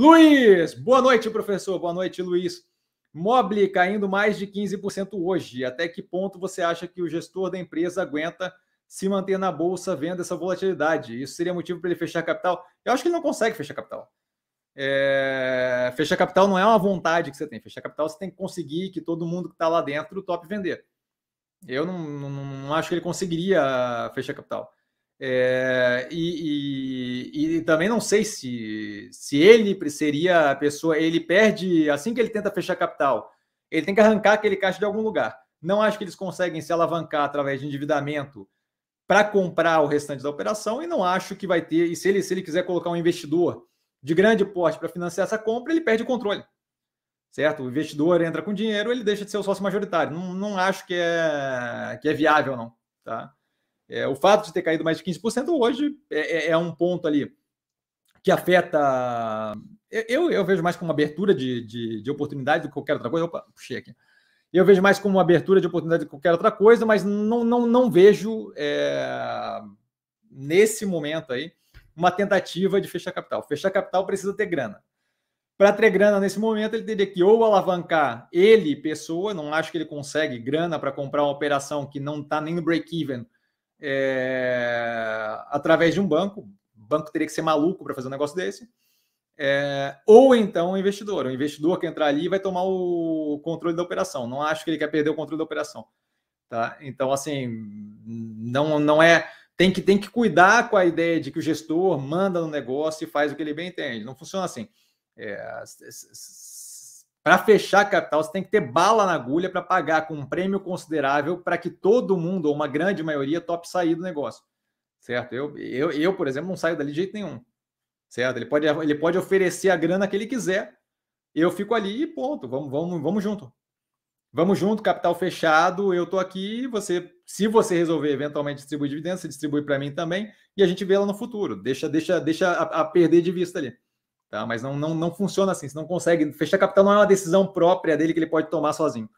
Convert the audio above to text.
Luiz, boa noite, professor. Boa noite, Luiz. Mobile caindo mais de 15% hoje. Até que ponto você acha que o gestor da empresa aguenta se manter na bolsa vendo essa volatilidade? Isso seria motivo para ele fechar capital? Eu acho que ele não consegue fechar capital. É... Fechar capital não é uma vontade que você tem. Fechar capital você tem que conseguir que todo mundo que está lá dentro top vender. Eu não, não, não, acho que ele conseguiria fechar capital. É... E, e e também não sei se, se ele seria a pessoa. Ele perde, assim que ele tenta fechar capital, ele tem que arrancar aquele caixa de algum lugar. Não acho que eles conseguem se alavancar através de endividamento para comprar o restante da operação e não acho que vai ter. E se ele, se ele quiser colocar um investidor de grande porte para financiar essa compra, ele perde o controle. Certo? O investidor entra com dinheiro, ele deixa de ser o sócio majoritário. Não, não acho que é, que é viável, não. Tá? É, o fato de ter caído mais de 15% hoje é, é, é, um ponto ali que afeta. Eu, eu vejo mais como uma abertura de, de, de oportunidade do que qualquer outra coisa. Opa, puxei aqui. Eu vejo mais como uma abertura de oportunidade do que qualquer outra coisa, mas não, não, não vejo é, nesse momento aí uma tentativa de fechar capital. Fechar capital precisa ter grana. Para ter grana nesse momento, ele teria que ou alavancar ele, pessoa, não acho que ele consegue grana para comprar uma operação que não está nem no break-even é, através de um banco. O banco teria que ser maluco para fazer um negócio desse. É, ou então o investidor. O investidor que entrar ali vai tomar o controle da operação. Não acho que ele quer perder o controle da operação. Tá? Então, assim, não, não é. Tem que, tem que cuidar com a ideia de que o gestor manda no negócio e faz o que ele bem entende. Não funciona assim. É, para fechar capital, você tem que ter bala na agulha para pagar com um prêmio considerável para que todo mundo, ou uma grande maioria, top sair do negócio. Certo? Eu, eu, eu, por exemplo, não saio dali de jeito nenhum. Certo? Ele pode, ele pode oferecer a grana que ele quiser. Eu fico ali e ponto. Vamos, vamos, vamos junto. Vamos junto, capital fechado, eu estou aqui, você, se você resolver eventualmente distribuir dividendos, você distribui para mim também, e a gente vê ela no futuro. Deixa, deixa, deixa a, a perder de vista ali. Tá? Mas não, não, não funciona assim, você não consegue. Fechar capital não é uma decisão própria dele que ele pode tomar sozinho.